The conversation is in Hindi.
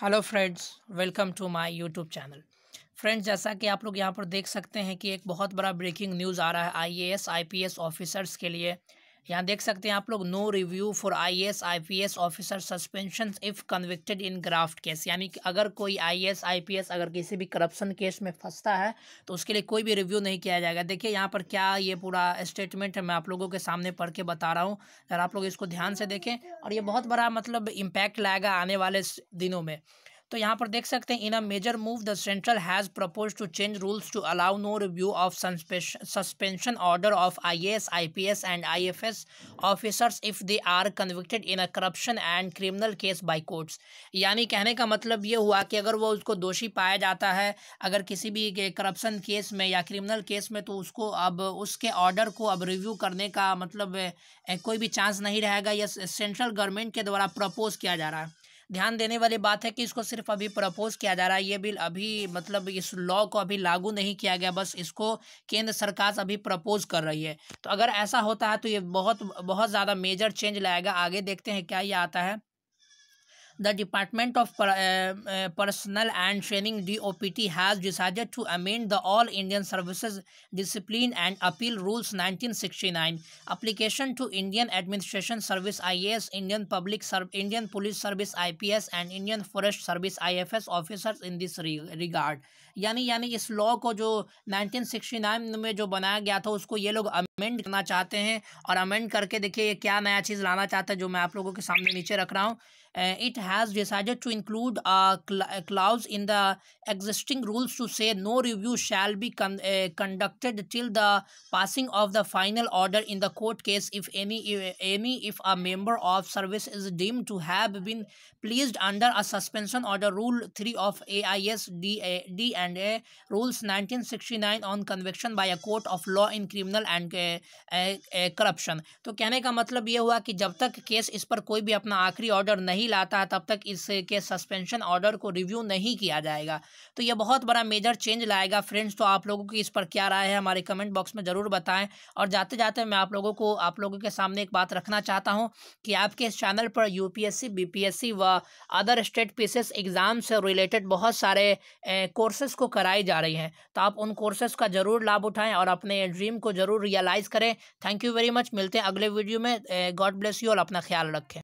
Hello friends welcome to my YouTube channel friends जैसा कि आप लोग यहां पर देख सकते हैं कि एक बहुत बड़ा ब्रेकिंग न्यूज़ आ रहा है आईएएस आईपीएस ऑफिसर्स के लिए यहाँ देख सकते हैं आप लोग no review for IAS IPS officer suspension if convicted in graft case यानी कि अगर कोई आईएएस आईपीएस अगर किसी भी करप्शन केस में फंसता है तो उसके लिए कोई भी रिव्यू नहीं किया जाएगा देखिए यहाँ पर क्या ये पूरा स्टेटमेंट है मैं आप लोगों के सामने पढ़ के बता रहा हूँ अगर आप लोग इसको ध्यान से देखें और ये बहुत बड़ा मतलब इम्पैक्ट लाएगा आने वाले दिनों में तो यहाँ पर देख सकते हैं in a major move the central has propose to change rules to allow no review of suspension order of I S I P S and I F S officers if they are convicted in a corruption and criminal case by courts यानी कहने का मतलब ये हुआ कि अगर वो उसको दोषी पाया जाता है अगर किसी भी करप्शन केस में या क्रिमिनल केस में तो उसको अब उसके ऑर्डर को अब रिव्यू करने का मतलब कोई भी चांस नहीं रहेगा यह सेंट्रल गवर्नमेंट के द्वारा प्रपोज किया जा रहा है ध्यान देने वाली बात है कि इसको सिर्फ अभी प्रपोज किया जा रहा है ये बिल अभी मतलब इस लॉ को अभी लागू नहीं किया गया बस इसको केंद्र सरकार अभी प्रपोज कर रही है तो अगर ऐसा होता है तो ये बहुत बहुत ज़्यादा मेजर चेंज लाएगा आगे देखते हैं क्या ये आता है the Department of per, uh, uh, Personnel and Training DOPT has decided to amend the All Indian Services Discipline and Appeal Rules 1969. Application to Indian Administration Service IAS, Indian Public service Indian Police Service IPS and Indian Forest Service IFS officers in this regard. यानी यानी इस लॉ को जो 1969 में जो बनाया गया था उसको ये लोग अमेंड करना चाहते हैं और अमेंड करके देखिए ये क्या नया चीज़ लाना चाहता है जो मैं आप लोगों के सामने नीचे रख रहा हूँ it has decided to include a clause in the existing rules to say no review shall be con uh, conducted till the passing of the final order in the court case if any if, any if a member of service is deemed to have been placed under a suspension order rule 3 of AIS D, D and A rules 1969 on conviction by a court of law in criminal and corruption uh, uh, तो कहने का मतलब ये हुआ कि जब तक केस इस पर कोई भी अपना आखिरी ऑर्डर नहीं लाता था तब तक इसके सस्पेंशन ऑर्डर को रिव्यू नहीं किया जाएगा तो यह बहुत बड़ा मेजर चेंज लाएगा फ्रेंड्स तो आप लोगों की इस पर क्या राय है हमारे कमेंट बॉक्स में ज़रूर बताएं और जाते जाते मैं आप लोगों को आप लोगों के सामने एक बात रखना चाहता हूँ कि आपके इस चैनल पर यू पी व अदर स्टेट पीसेस एग्ज़ाम से रिलेटेड बहुत सारे कोर्सेस को कराई जा रही हैं तो आप उन कोर्सेस का ज़रूर लाभ उठाएँ और अपने ड्रीम को ज़रूर रियलाइज़ करें थैंक यू वेरी मच मिलते हैं अगले वीडियो में गॉड ब्लेस यू और अपना ख्याल रखें